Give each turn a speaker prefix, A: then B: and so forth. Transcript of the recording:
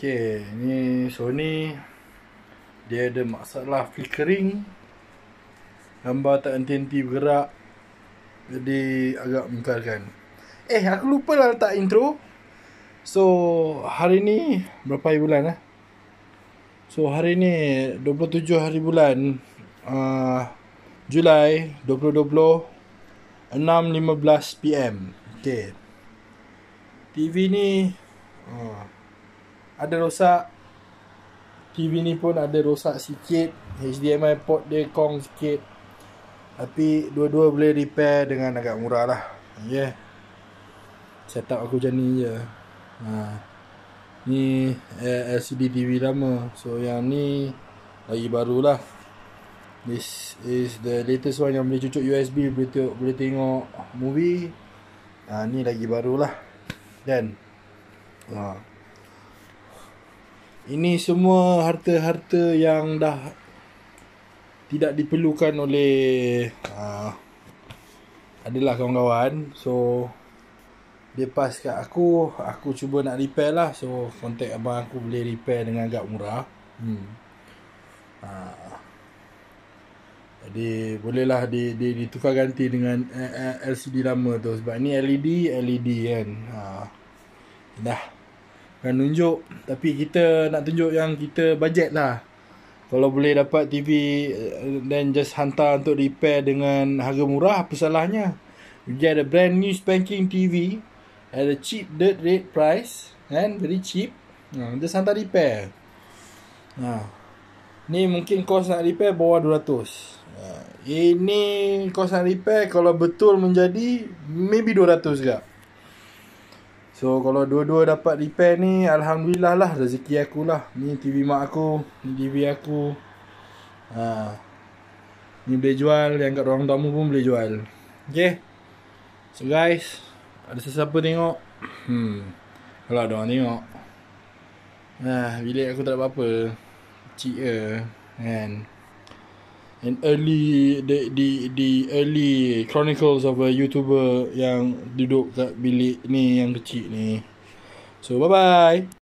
A: Okay, ni Sony Dia ada masalah flickering Gambar tak henti-henti bergerak Jadi agak mengkalkan Eh, aku lupa lah letak intro So, hari ni Berapa hari bulan lah So, hari ni 27 hari bulan uh, Julai 2020 6.15pm Okay TV ni uh, ada rosak TV ni pun ada rosak sikit HDMI port dia kong sikit tapi dua-dua boleh repair dengan agak murah lah yeah. setup aku macam ni je ha. ni eh, LCD TV lama so yang ni lagi baru lah. This is the latest one yang boleh cucuk USB Boleh tengok, boleh tengok movie uh, Ni lagi baru lah, Dan uh. Ini semua harta-harta yang dah tidak diperlukan oleh uh, adalah kawan-kawan. So dia pas kat aku, aku cuba nak repair lah. So kontak abang aku boleh repair dengan agak murah. Hmm. Uh, jadi bolehlah di, ditukar ganti dengan eh, eh, LCD lama tu. Sebab ni LED, LED kan. Uh, Dah. Nak tunjuk Tapi kita nak tunjuk yang kita budget lah Kalau boleh dapat TV eh, Then just hantar untuk repair dengan harga murah Apa salahnya You get a brand new spanking TV At a cheap dirt rate price And very cheap nah ha, Just hantar repair nah ha. Ni mungkin kos nak repair bawah 200 uh, ha. Ini kos nak repair kalau betul menjadi Maybe 200 juga So kalau dua-dua dapat repair ni Alhamdulillah lah rezeki aku lah Ni TV mak aku Ni TV aku ha. Ni boleh jual Yang kat ruang tamu pun boleh jual Okay So guys Ada sesiapa tengok hmm. Kalau ada orang tengok Nah, ha, bilik aku tak ada apa-apa. Cik ya. Kan in early the the the early chronicles of a youtuber yang duduk kat bilik ni yang kecil ni. So bye bye.